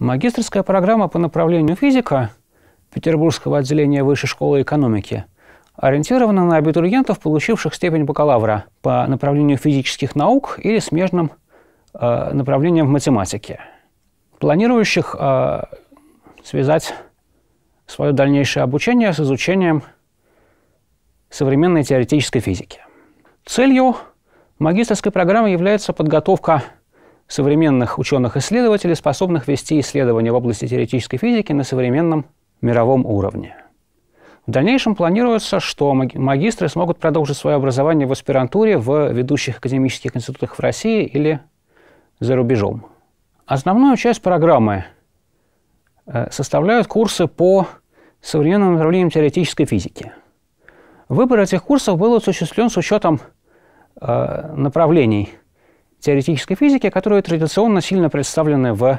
Магистрская программа по направлению физика Петербургского отделения Высшей школы экономики ориентирована на абитуриентов, получивших степень бакалавра по направлению физических наук или смежным э, направлениям в математике, планирующих э, связать свое дальнейшее обучение с изучением современной теоретической физики. Целью магистрской программы является подготовка современных ученых-исследователей, способных вести исследования в области теоретической физики на современном мировом уровне. В дальнейшем планируется, что магистры смогут продолжить свое образование в аспирантуре в ведущих академических институтах в России или за рубежом. Основную часть программы э, составляют курсы по современным направлениям теоретической физики. Выбор этих курсов был осуществлен с учетом э, направлений – теоретической физики, которые традиционно сильно представлены в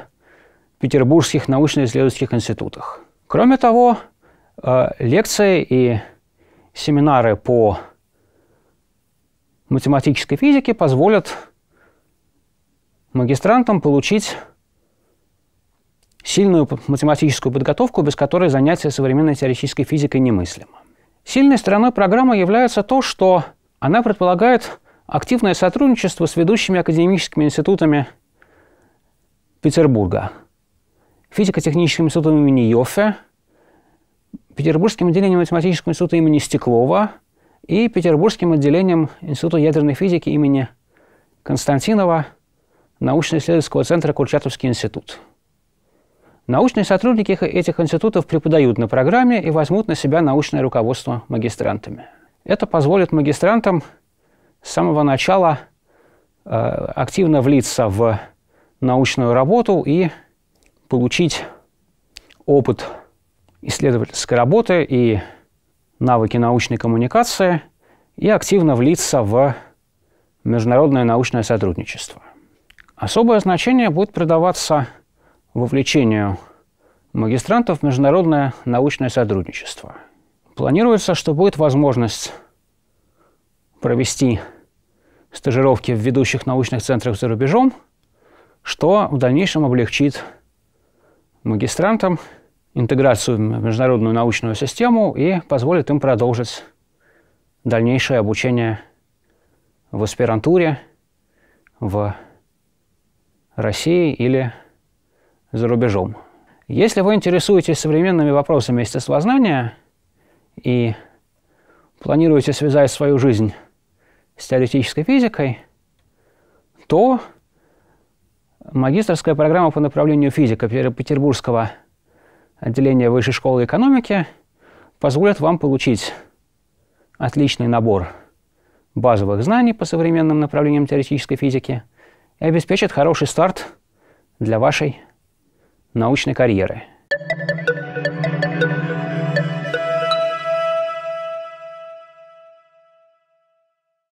петербургских научно-исследовательских институтах. Кроме того, э, лекции и семинары по математической физике позволят магистрантам получить сильную математическую подготовку, без которой занятие современной теоретической физикой немыслимо. Сильной стороной программы является то, что она предполагает активное сотрудничество с ведущими академическими институтами Петербурга, физико-техническим институтом имени Йоффе, Петербургским отделением математического института имени Стеклова и Петербургским отделением Института ядерной физики имени Константинова научно-исследовательского центра Курчатовский институт. Научные сотрудники этих институтов преподают на программе и возьмут на себя научное руководство магистрантами. Это позволит магистрантам с самого начала э, активно влиться в научную работу и получить опыт исследовательской работы и навыки научной коммуникации и активно влиться в международное научное сотрудничество. Особое значение будет придаваться вовлечению магистрантов в международное научное сотрудничество. Планируется, что будет возможность провести стажировки в ведущих научных центрах за рубежом, что в дальнейшем облегчит магистрантам интеграцию в международную научную систему и позволит им продолжить дальнейшее обучение в аспирантуре в России или за рубежом. Если вы интересуетесь современными вопросами естествознания и планируете связать свою жизнь с теоретической физикой, то магистрская программа по направлению физика Петербургского отделения Высшей школы экономики позволит вам получить отличный набор базовых знаний по современным направлениям теоретической физики и обеспечит хороший старт для вашей научной карьеры –